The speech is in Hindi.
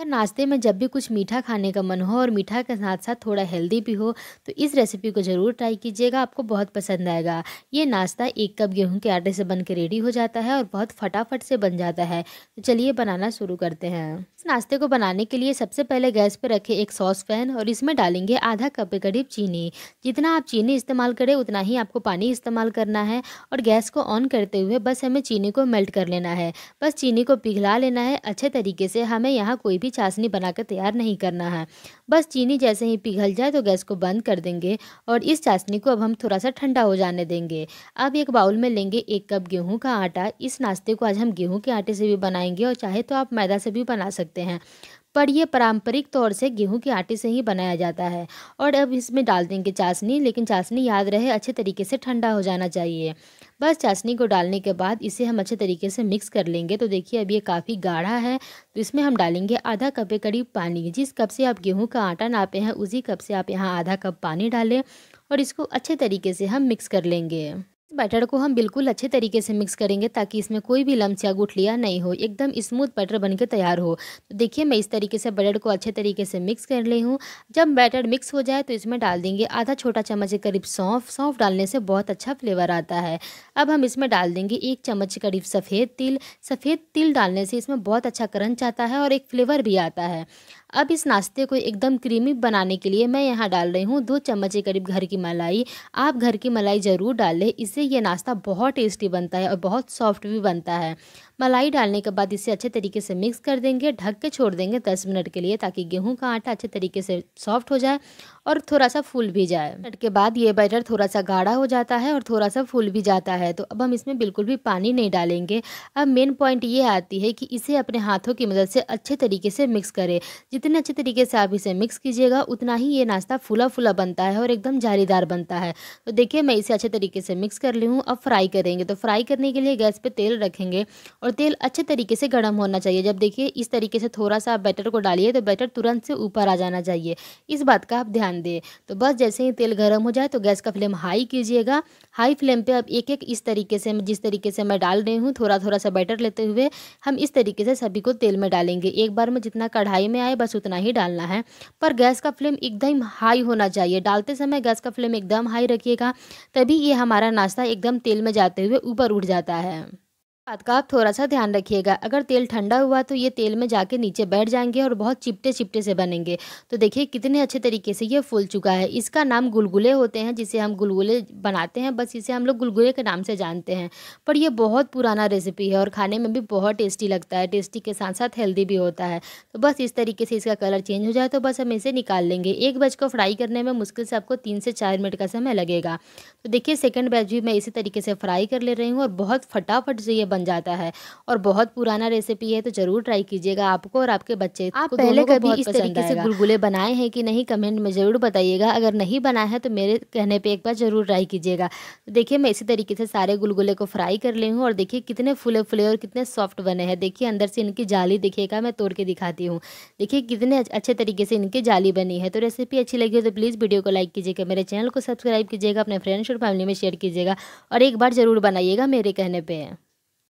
अगर नाश्ते में जब भी कुछ मीठा खाने का मन हो और मीठा के साथ साथ थोड़ा हेल्दी भी हो तो इस रेसिपी को ज़रूर ट्राई कीजिएगा आपको बहुत पसंद आएगा ये नाश्ता एक कप गेहूं के आटे से बन के रेडी हो जाता है और बहुत फटाफट से बन जाता है तो चलिए बनाना शुरू करते हैं इस नाश्ते को बनाने के लिए सबसे पहले गैस पर रखे एक सॉस पैन और इसमें डालेंगे आधा कप के करीब चीनी जितना आप चीनी इस्तेमाल करें उतना ही आपको पानी इस्तेमाल करना है और गैस को ऑन करते हुए बस हमें चीनी को मेल्ट कर लेना है बस चीनी को पिघला लेना है अच्छे तरीके से हमें यहाँ कोई भी भी चाशनी बनाकर तैयार नहीं करना है बस चीनी जैसे ही पिघल जाए तो गैस को बंद कर देंगे और इस चाशनी को अब हम थोड़ा सा ठंडा हो जाने देंगे अब एक बाउल में लेंगे एक कप गेहूँ का आटा इस नाश्ते को आज हम गेहूँ के आटे से भी बनाएंगे और चाहे तो आप मैदा से भी बना सकते हैं पर यह पारंपरिक तौर से गेहूं के आटे से ही बनाया जाता है और अब इसमें डाल देंगे चाशनी लेकिन चाशनी याद रहे अच्छे तरीके से ठंडा हो जाना चाहिए बस चाशनी को डालने के बाद इसे हम अच्छे तरीके से मिक्स कर लेंगे तो देखिए अब ये काफ़ी गाढ़ा है तो इसमें हम डालेंगे आधा कप के करीब पानी जिस कप से आप गेहूँ का आटा नापे हैं उसी कप से आप यहाँ आधा कप पानी डालें और इसको अच्छे तरीके से हम मिक्स कर लेंगे इस बैटर को हम बिल्कुल अच्छे तरीके से मिक्स करेंगे ताकि इसमें कोई भी लम्स या गुठलिया नहीं हो एकदम स्मूथ बैटर बन के तैयार हो तो देखिए मैं इस तरीके से बैटर को अच्छे तरीके से मिक्स कर ली हूँ जब बैटर मिक्स हो जाए तो इसमें डाल देंगे आधा छोटा चम्मच के करीब सौंफ सौंफ डालने से बहुत अच्छा फ्लेवर आता है अब हम इसमें डाल देंगे एक चम्मच के करीब सफ़ेद तिल सफ़ेद तिल डालने से इसमें बहुत अच्छा करंच आता है और एक फ्लेवर भी आता है अब इस नाश्ते को एकदम क्रीमी बनाने के लिए मैं यहाँ डाल रही हूँ दो चम्मच के करीब घर की मलाई आप घर की मलाई ज़रूर डालें इससे यह नाश्ता बहुत टेस्टी बनता है और बहुत सॉफ्ट भी बनता है मलाई डालने के बाद इसे अच्छे तरीके से मिक्स कर देंगे ढक के छोड़ देंगे दस मिनट के लिए ताकि गेहूँ का आटा अच्छे तरीके से सॉफ्ट हो जाए और थोड़ा सा फूल भी जाए मिनट के बाद ये बैटर थोड़ा सा गाढ़ा हो जाता है और थोड़ा सा फूल भी जाता है तो अब हम इसमें बिल्कुल भी पानी नहीं डालेंगे अब मेन पॉइंट ये आती है कि इसे अपने हाथों की मदद से अच्छे तरीके से मिक्स करें जितने अच्छे तरीके से आप इसे मिक्स कीजिएगा उतना ही ये नाश्ता फूला फूला बनता है और एकदम जालीदार बनता है तो देखिए मैं इसे अच्छे तरीके से मिक्स कर ली हूँ अब फ्राई करेंगे तो फ्राई करने के लिए गैस पर तेल रखेंगे और तेल अच्छे तरीके से गर्म होना चाहिए जब देखिए इस तरीके से थोड़ा सा आप बैटर को डालिए तो बैटर तुरंत से ऊपर आ जाना चाहिए इस बात का आप ध्यान दें तो बस जैसे ही तेल गर्म हो जाए तो गैस का फ्लेम हाई कीजिएगा हाई फ्लेम पर अब एक एक इस तरीके से जिस तरीके से मैं डाल रही हूँ थोड़ा थोड़ा सा बैटर लेते हुए हम इस तरीके से सभी को तेल में डालेंगे एक बार में जितना कढ़ाई में आए बस बस उतना ही डालना है पर गैस का फ्लेम एकदम हाई होना चाहिए डालते समय गैस का फ्लेम एकदम हाई रखिएगा तभी ये हमारा नाश्ता एकदम तेल में जाते हुए ऊपर उठ जाता है बात का आप थोड़ा सा ध्यान रखिएगा अगर तेल ठंडा हुआ तो ये तेल में जाके नीचे बैठ जाएंगे और बहुत चिपटे चिपटे से बनेंगे तो देखिए कितने अच्छे तरीके से ये फूल चुका है इसका नाम गुलगुले होते हैं जिसे हम गुलगुले बनाते हैं बस इसे हम लोग गुलगुले के नाम से जानते हैं पर यह बहुत पुराना रेसिपी है और खाने में भी बहुत टेस्टी लगता है टेस्टी के साथ साथ हेल्दी भी होता है तो बस इस तरीके से इसका कलर चेंज हो जाए तो बस हम इसे निकाल लेंगे एक बैच को फ्राई करने में मुश्किल से आपको तीन से चार मिनट का समय लगेगा तो देखिए सेकेंड बैच भी मैं इसी तरीके से फ्राई कर ले रही हूँ और बहुत फटाफट से ये बन बन जाता है और बहुत पुराना रेसिपी है तो ज़रूर ट्राई कीजिएगा आपको और आपके बच्चे आप पहले कभी इस तरीके से गुलगुले बनाए हैं कि नहीं कमेंट में ज़रूर बताइएगा अगर नहीं बनाया है तो मेरे कहने पर एक बार ज़रूर ट्राई कीजिएगा तो देखिए मैं इसी तरीके से सारे गुलगुले को फ्राई कर ली हूँ और देखिए कितने फुले फुले और कितने सॉफ्ट बने हैं देखिए अंदर से इनकी जाली दिखेगा मैं तोड़ के दिखाती हूँ देखिए कितने अच्छे तरीके से इनकी जाली बनी है तो रेसिपी अच्छी लगी हो तो प्लीज़ वीडियो को लाइक कीजिएगा मेरे चैनल को सब्सक्राइब कीजिएगा अपने फ्रेंड्स और फैमिली में शेयर कीजिएगा और एक बार ज़रूर बनाइएगा मेरे कहने पर